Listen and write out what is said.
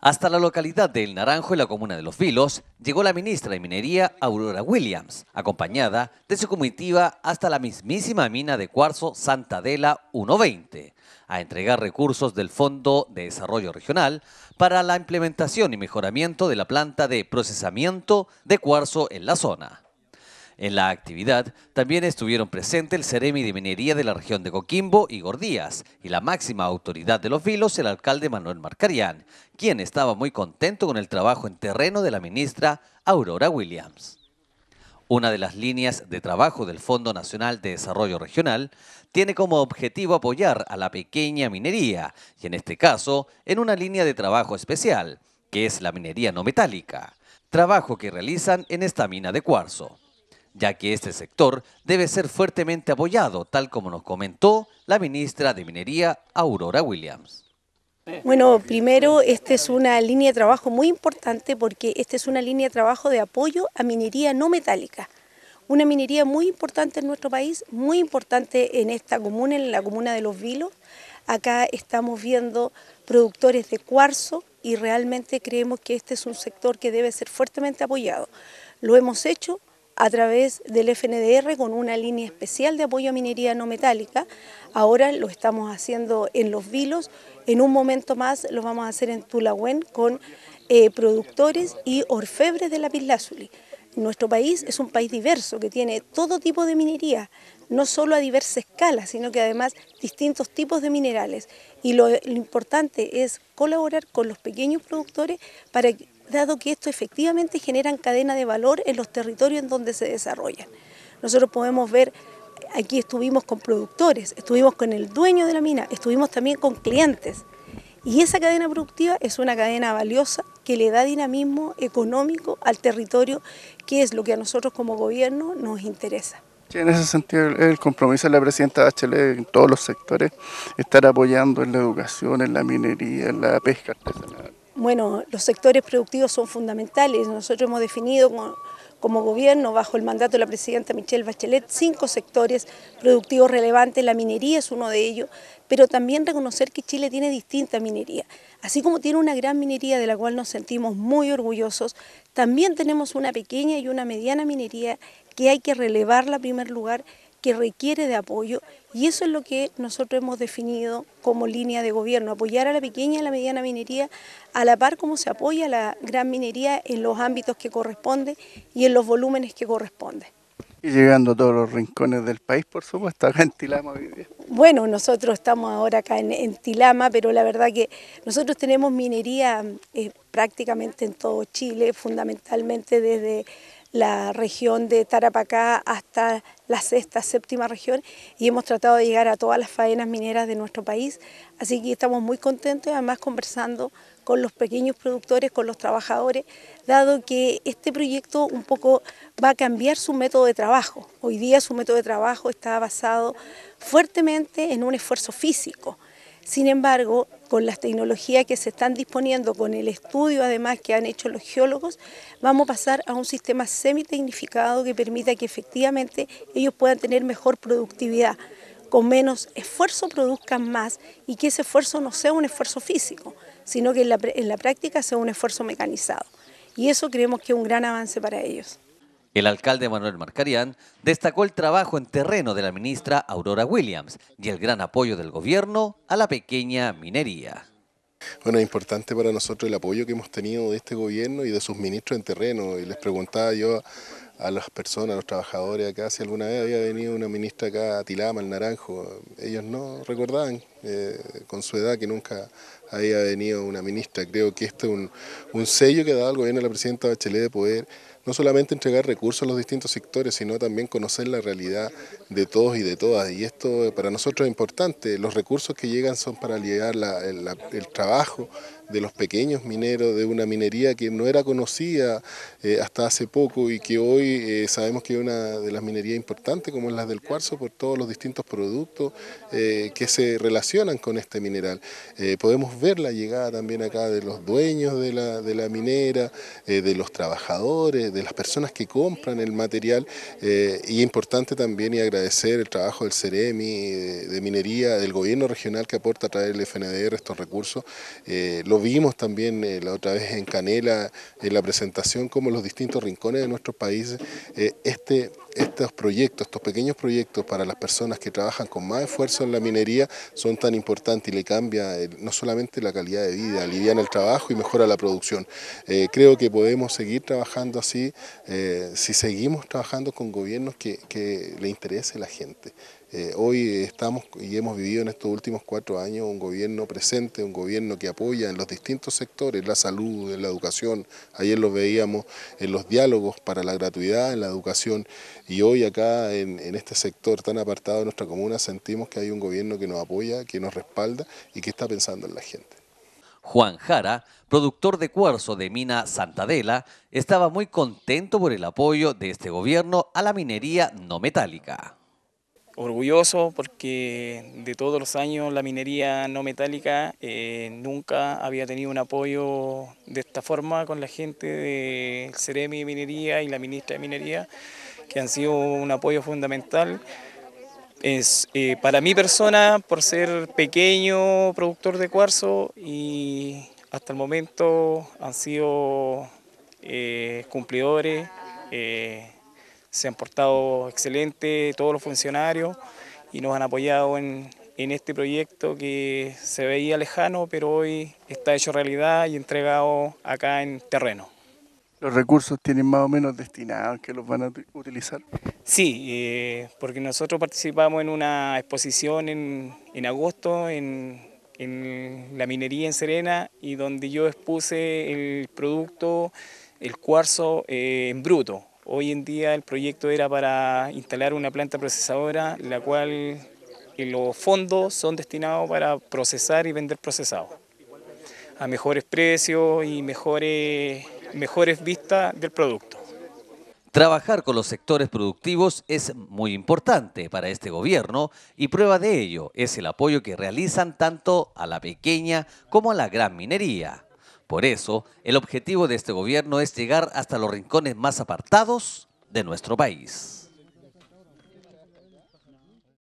Hasta la localidad de El Naranjo, y la comuna de Los Vilos, llegó la ministra de Minería, Aurora Williams, acompañada de su comitiva hasta la mismísima mina de cuarzo Santa Adela 120, a entregar recursos del Fondo de Desarrollo Regional para la implementación y mejoramiento de la planta de procesamiento de cuarzo en la zona. En la actividad también estuvieron presentes el Ceremi de Minería de la región de Coquimbo, y Gordías y la máxima autoridad de los vilos, el alcalde Manuel Marcarián, quien estaba muy contento con el trabajo en terreno de la ministra Aurora Williams. Una de las líneas de trabajo del Fondo Nacional de Desarrollo Regional tiene como objetivo apoyar a la pequeña minería, y en este caso en una línea de trabajo especial, que es la minería no metálica, trabajo que realizan en esta mina de cuarzo ya que este sector debe ser fuertemente apoyado, tal como nos comentó la ministra de Minería, Aurora Williams. Bueno, primero, esta es una línea de trabajo muy importante porque esta es una línea de trabajo de apoyo a minería no metálica. Una minería muy importante en nuestro país, muy importante en esta comuna, en la comuna de Los Vilos. Acá estamos viendo productores de cuarzo y realmente creemos que este es un sector que debe ser fuertemente apoyado. Lo hemos hecho, a través del FNDR con una línea especial de apoyo a minería no metálica. Ahora lo estamos haciendo en Los Vilos, en un momento más lo vamos a hacer en Tulahuen con eh, productores y orfebres de la Pislázuli. Nuestro país es un país diverso que tiene todo tipo de minería, no solo a diversa escala, sino que además distintos tipos de minerales. Y lo, importante es colaborar con los pequeños productores para que, dado que esto efectivamente generan cadena de valor en los territorios en donde se desarrollan. Nosotros podemos ver, aquí estuvimos con productores, estuvimos con el dueño de la mina, estuvimos también con clientes. Y esa cadena productiva es una cadena valiosa que le da dinamismo económico al territorio, que es lo que a nosotros como gobierno nos interesa. en ese sentido, el compromiso de la presidenta Bachelet en todos los sectores, estar apoyando en la educación, en la minería, en la pesca artesanal. Bueno, los sectores productivos son fundamentales. Nosotros hemos definido como, gobierno, bajo el mandato de la presidenta Michelle Bachelet, cinco sectores productivos relevantes. La minería es uno de ellos, pero también reconocer que Chile tiene distinta minería. Así como tiene una gran minería de la cual nos sentimos muy orgullosos, también tenemos una pequeña y una mediana minería que hay que relevarla en primer lugar que requiere de apoyo y eso es lo que nosotros hemos definido como línea de gobierno, apoyar a la pequeña y a la mediana minería a la par como se apoya a la gran minería en los ámbitos que corresponde y en los volúmenes que corresponden. Y llegando a todos los rincones del país, por supuesto, acá en Tilama Bueno, nosotros estamos ahora acá en, Tilama, pero la verdad que nosotros tenemos minería eh, prácticamente en todo Chile, fundamentalmente desde la región de Tarapacá hasta la sexta, séptima región y hemos tratado de llegar a todas las faenas mineras de nuestro país. Así que estamos muy contentos y además conversando con los pequeños productores, con los trabajadores, dado que este proyecto un poco va a cambiar su método de trabajo. Hoy día su método de trabajo está basado fuertemente en un esfuerzo físico. Sin embargo, con las tecnologías que se están disponiendo, con el estudio además que han hecho los geólogos, vamos a pasar a un sistema semi-tecnificado que permita que efectivamente ellos puedan tener mejor productividad, con menos esfuerzo produzcan más y que ese esfuerzo no sea un esfuerzo físico, sino que en la, en la práctica sea un esfuerzo mecanizado. Y eso creemos que es un gran avance para ellos. El alcalde Manuel Marcarián destacó el trabajo en terreno de la ministra Aurora Williams y el gran apoyo del gobierno a la pequeña minería. Bueno, es importante para nosotros el apoyo que hemos tenido de este gobierno y de sus ministros en terreno. Y les preguntaba yo a las personas, a los trabajadores acá, si alguna vez había venido una ministra acá a Tilama, al Naranjo. Ellos no recordaban eh, con su edad que nunca había venido una ministra. Creo que este es un, sello que ha dado el gobierno de la presidenta Bachelet de poder no solamente entregar recursos a los distintos sectores, sino también conocer la realidad de todos y de todas. Y esto eh, para nosotros es importante. Los recursos que llegan son para aliviar el trabajo de los pequeños mineros, de una minería que no era conocida eh, hasta hace poco y que hoy eh, sabemos que es una de las minerías importantes, como es la del cuarzo, por todos los distintos productos eh, que se relacionan con este mineral. podemos ver la llegada también acá de los dueños de la, minera, de los trabajadores, de las personas que compran el material y importante también y agradecer el trabajo del CEREMI, de, minería, del gobierno regional que aporta a través del FNDR estos recursos vimos también eh, la otra vez en Canela, en la presentación, como los distintos rincones de nuestro país eh, este estos proyectos, estos pequeños proyectos para las personas que trabajan con más esfuerzo en la minería son tan importantes y le cambia no solamente la calidad de vida, alivian el trabajo y mejora la producción. Eh, creo que podemos seguir trabajando así eh, si seguimos trabajando con gobiernos que, le interese a la gente. Eh, hoy estamos y hemos vivido en estos últimos cuatro años un gobierno presente, un gobierno que apoya en los distintos sectores, la salud, en la educación, ayer lo veíamos en los diálogos para la gratuidad, en la educación y hoy hoy acá en, este sector tan apartado de nuestra comuna sentimos que hay un gobierno que nos apoya, que nos respalda y que está pensando en la gente. Juan Jara, productor de cuarzo de mina Santadela, estaba muy contento por el apoyo de este gobierno a la minería no metálica. Orgulloso porque de todos los años la minería no metálica eh, nunca había tenido un apoyo de esta forma con la gente del Ceremi Minería y la ministra de Minería que han sido un apoyo fundamental. Es, eh, para mi persona, por ser pequeño productor de cuarzo y hasta el momento han sido eh, cumplidores, eh, se han portado excelente todos los funcionarios y nos han apoyado en este proyecto que se veía lejano, pero hoy está hecho realidad y entregado acá en terreno los recursos tienen más o menos destinados que los van a utilizar? Sí, eh, porque nosotros participamos en una exposición en, agosto en, la minería en Serena y donde yo expuse el producto, el cuarzo eh, en bruto. Hoy en día el proyecto era para instalar una planta procesadora, la cual eh, los fondos son destinados para procesar y vender procesado a mejores precios y mejores mejores vistas del producto. Trabajar con los sectores productivos es muy importante para este gobierno y prueba de ello es el apoyo que realizan tanto a la pequeña como a la gran minería. Por eso, el objetivo de este gobierno es llegar hasta los rincones más apartados de nuestro país.